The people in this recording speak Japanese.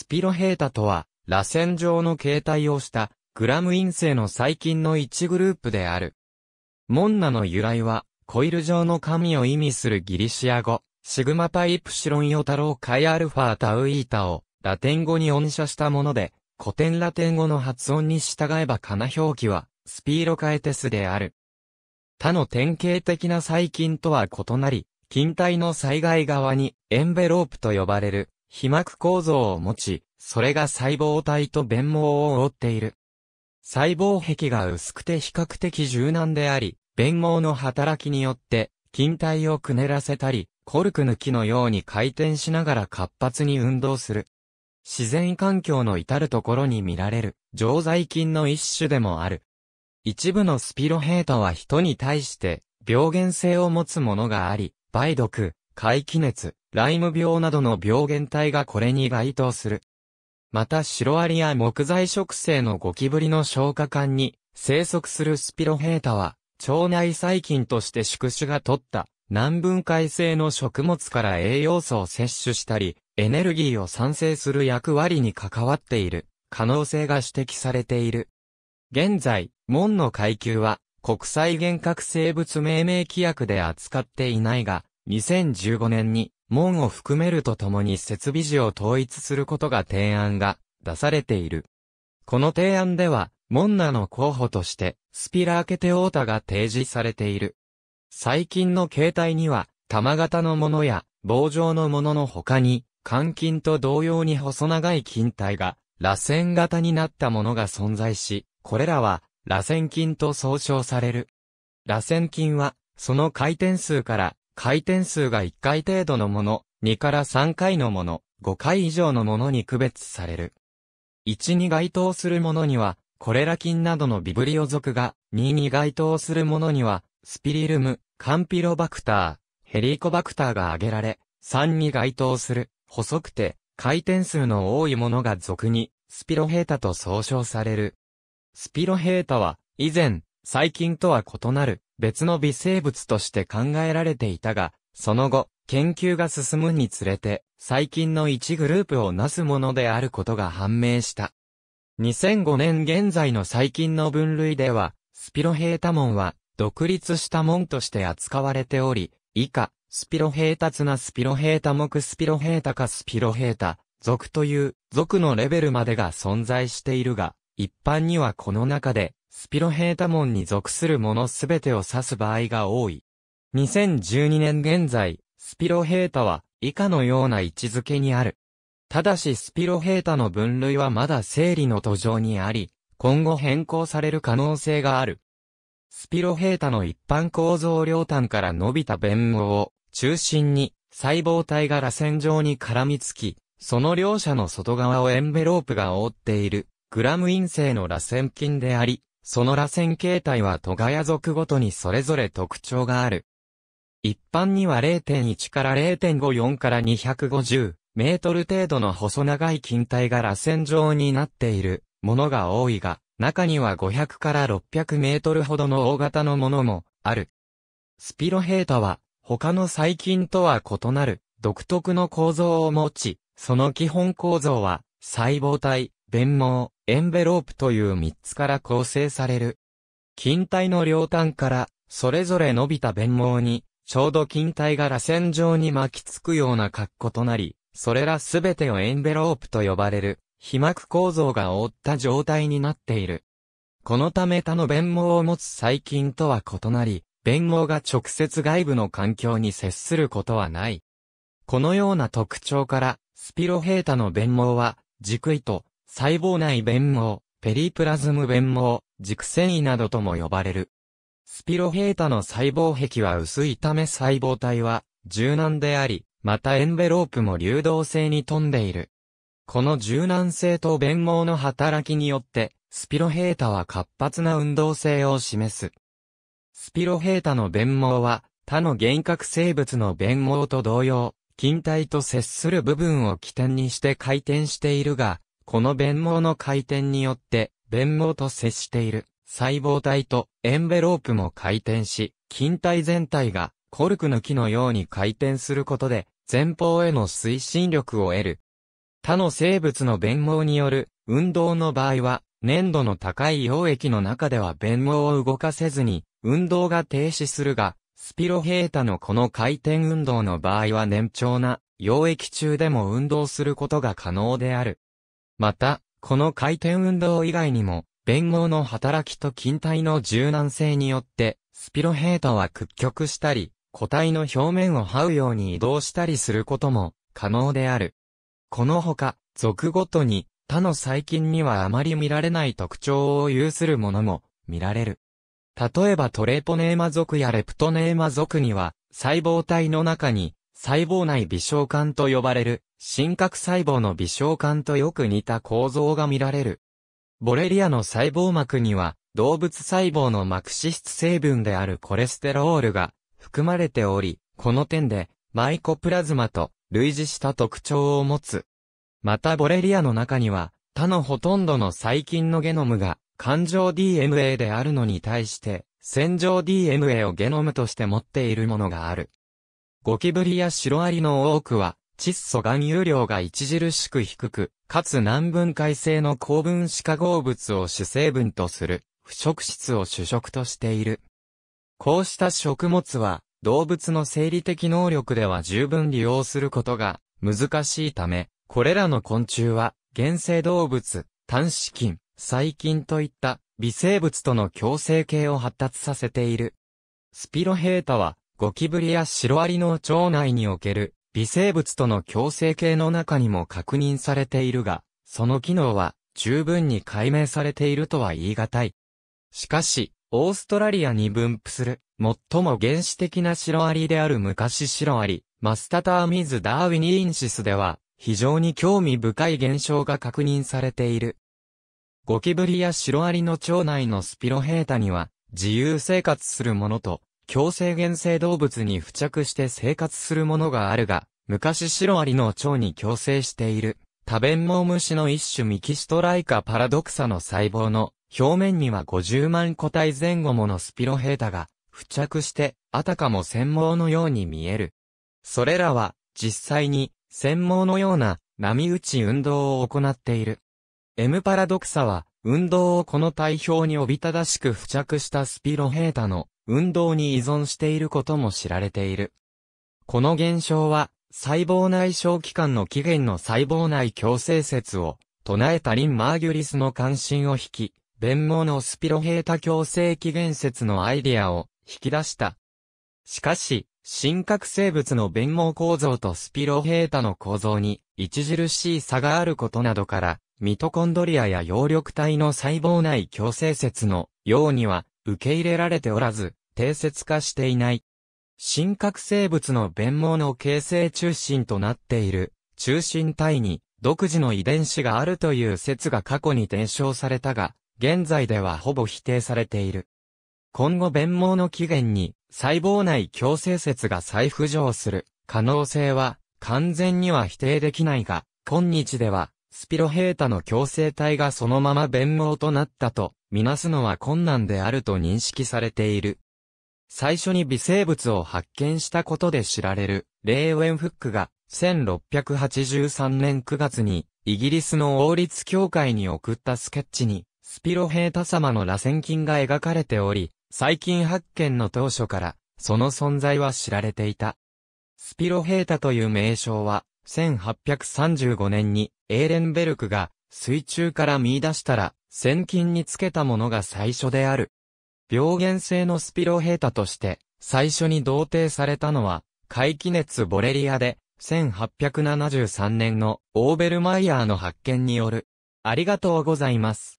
スピロヘータとは、螺旋状の形態をした、グラム陰性の細菌の一グループである。モンナの由来は、コイル状の神を意味するギリシア語、シグマパイプシロンヨタロウカイアルファタウイータを、ラテン語に音写したもので、古典ラテン語の発音に従えばカナ表記は、スピーロカエテスである。他の典型的な細菌とは異なり、近体の災害側にエンベロープと呼ばれる皮膜構造を持ち、それが細胞体と弁網を覆っている。細胞壁が薄くて比較的柔軟であり、弁網の働きによって、筋体をくねらせたり、コルク抜きのように回転しながら活発に運動する。自然環境の至るところに見られる、常在菌の一種でもある。一部のスピロヘータは人に対して、病原性を持つものがあり、梅毒、怪奇熱、ライム病などの病原体がこれに該当する。またシロアリや木材植生のゴキブリの消化管に生息するスピロヘータは腸内細菌として宿主が取った難分解性の食物から栄養素を摂取したりエネルギーを産生する役割に関わっている可能性が指摘されている。現在、門の階級は国際幻覚生物命名規約で扱っていないが、2015年に、門を含めるとともに設備時を統一することが提案が出されている。この提案では、門名の候補として、スピラーケテオータが提示されている。最近の形態には、玉型のものや棒状のものの他に、換金と同様に細長い金体が、螺旋型になったものが存在し、これらは、螺旋金と総称される。螺旋金は、その回転数から、回転数が1回程度のもの、2から3回のもの、5回以上のものに区別される。1に該当するものには、コレラ菌などのビブリオ属が、2に該当するものには、スピリルム、カンピロバクター、ヘリコバクターが挙げられ、3に該当する、細くて、回転数の多いものが俗に、スピロヘータと総称される。スピロヘータは、以前、最近とは異なる、別の微生物として考えられていたが、その後、研究が進むにつれて、細菌の一グループをなすものであることが判明した。2005年現在の細菌の分類では、スピロヘータ門は、独立した門として扱われており、以下、スピロヘータツナスピロヘータ目スピロヘータかスピロヘータ、属という、属のレベルまでが存在しているが、一般にはこの中で、スピロヘータモンに属するものすべてを指す場合が多い。2012年現在、スピロヘータは以下のような位置づけにある。ただしスピロヘータの分類はまだ整理の途上にあり、今後変更される可能性がある。スピロヘータの一般構造両端から伸びた弁毛を中心に細胞体が螺旋状に絡みつき、その両者の外側をエンベロープが覆っているグラム陰性の螺旋菌であり、その螺旋形態はトガヤ族ごとにそれぞれ特徴がある。一般には0.1から0.54から250メートル程度の細長い近体が螺旋状になっているものが多いが、中には500から600メートルほどの大型のものもある。スピロヘータは他の細菌とは異なる独特の構造を持ち、その基本構造は細胞体、弁毛、エンベロープという三つから構成される。筋体の両端から、それぞれ伸びた弁毛に、ちょうど筋体が螺旋状に巻きつくような格好となり、それらすべてをエンベロープと呼ばれる、被膜構造が覆った状態になっている。このため他の弁毛を持つ細菌とは異なり、弁毛が直接外部の環境に接することはない。このような特徴から、スピロヘータの弁毛は、軸糸、細胞内弁毛、ペリプラズム弁毛、軸繊維などとも呼ばれる。スピロヘータの細胞壁は薄いため細胞体は柔軟であり、またエンベロープも流動性に富んでいる。この柔軟性と弁毛の働きによって、スピロヘータは活発な運動性を示す。スピロヘータの弁毛は、他の幻覚生物の弁毛と同様、筋体と接する部分を起点にして回転しているが、この弁網の回転によって、弁網と接している細胞体とエンベロープも回転し、筋体全体がコルクの木のように回転することで、前方への推進力を得る。他の生物の弁網による運動の場合は、粘度の高い溶液の中では弁網を動かせずに、運動が停止するが、スピロヘータのこの回転運動の場合は粘長な溶液中でも運動することが可能である。また、この回転運動以外にも、弁合の働きと筋体の柔軟性によって、スピロヘータは屈曲したり、個体の表面を這うように移動したりすることも可能である。このほか、属ごとに他の細菌にはあまり見られない特徴を有するものも見られる。例えばトレポネーマ属やレプトネーマ属には細胞体の中に細胞内微小管と呼ばれる、真核細胞の微小管とよく似た構造が見られる。ボレリアの細胞膜には、動物細胞の膜脂質成分であるコレステロールが含まれており、この点で、マイコプラズマと類似した特徴を持つ。またボレリアの中には、他のほとんどの細菌のゲノムが、環状 d m a であるのに対して、線状 d m a をゲノムとして持っているものがある。ゴキブリやシロアリの多くは、窒素含有量が著しく低く、かつ難分解性の高分子化合物を主成分とする、腐食質を主食としている。こうした食物は、動物の生理的能力では十分利用することが難しいため、これらの昆虫は、原生動物、単子菌、細菌といった微生物との共生系を発達させている。スピロヘータはゴキブリやシロアリの腸内における微生物との共生系の中にも確認されているが、その機能は十分に解明されているとは言い難い。しかし、オーストラリアに分布する、最も原始的なシロアリである昔シロアリ、マスタターミズ・ダーウィニインシスでは、非常に興味深い現象が確認されている。ゴキブリやシロアリの腸内のスピロヘータには、自由生活するものと、強制原生動物に付着して生活するものがあるが、昔シロアリの腸に共生している、多弁毛虫の一種ミキストライカパラドクサの細胞の表面には50万個体前後ものスピロヘータが付着して、あたかも繊毛のように見える。それらは、実際に、繊毛のような波打ち運動を行っている。M パラドクサは、運動をこの体表におびただしく付着したスピロヘータの運動に依存していることも知られている。この現象は、細胞内小器官の起源の細胞内共生説を唱えたリン・マーギュリスの関心を引き、弁毛のスピロヘータ共生起源説のアイディアを引き出した。しかし、真核生物の弁毛構造とスピロヘータの構造に著しい差があることなどから、ミトコンドリアや葉緑体の細胞内共生説のようには受け入れられておらず、定説化していない。真核生物の弁毛の形成中心となっている中心体に独自の遺伝子があるという説が過去に伝承されたが、現在ではほぼ否定されている。今後弁毛の起源に細胞内共生説が再浮上する可能性は完全には否定できないが、今日ではスピロヘータの共生体がそのまま弁毛となったと、みなすのは困難であると認識されている。最初に微生物を発見したことで知られる、レーウェンフックが、1683年9月に、イギリスの王立協会に送ったスケッチに、スピロヘータ様の螺旋菌が描かれており、最近発見の当初から、その存在は知られていた。スピロヘータという名称は、1835年にエーレンベルクが水中から見出したら、先金につけたものが最初である。病原性のスピロヘータとして、最初に同定されたのは、怪奇熱ボレリアで、1873年のオーベルマイヤーの発見による。ありがとうございます。